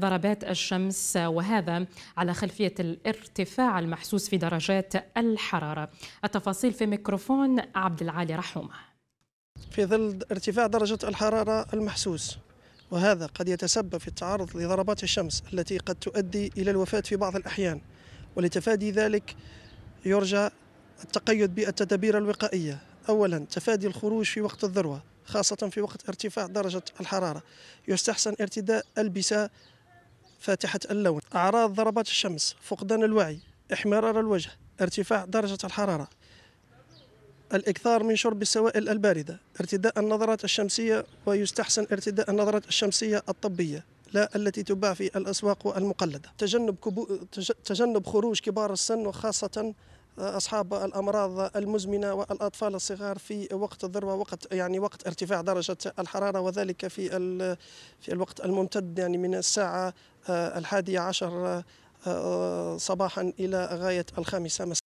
ضربات الشمس وهذا على خلفية الارتفاع المحسوس في درجات الحرارة التفاصيل في ميكروفون عبد العالي رحومة في ظل ارتفاع درجة الحرارة المحسوس وهذا قد يتسبب في التعرض لضربات الشمس التي قد تؤدي إلى الوفاة في بعض الأحيان ولتفادي ذلك يرجى التقيد بالتدابير الوقائية أولا تفادي الخروج في وقت الذروة خاصة في وقت ارتفاع درجة الحرارة يستحسن ارتداء ألبسة فاتحة اللون أعراض ضربات الشمس فقدان الوعي احمرار الوجه ارتفاع درجة الحرارة الإكثار من شرب السوائل الباردة ارتداء النظرات الشمسية ويستحسن ارتداء النظرات الشمسية الطبية لا التي تباع في الأسواق والمقلدة تجنب, كبو... تجنب خروج كبار السن وخاصة اصحاب الامراض المزمنه والاطفال الصغار في وقت الذروه وقت يعني وقت ارتفاع درجه الحراره وذلك في في الوقت الممتد يعني من الساعه آه، الحادية عشر آه، آه، صباحا الى غايه الخامسه مساء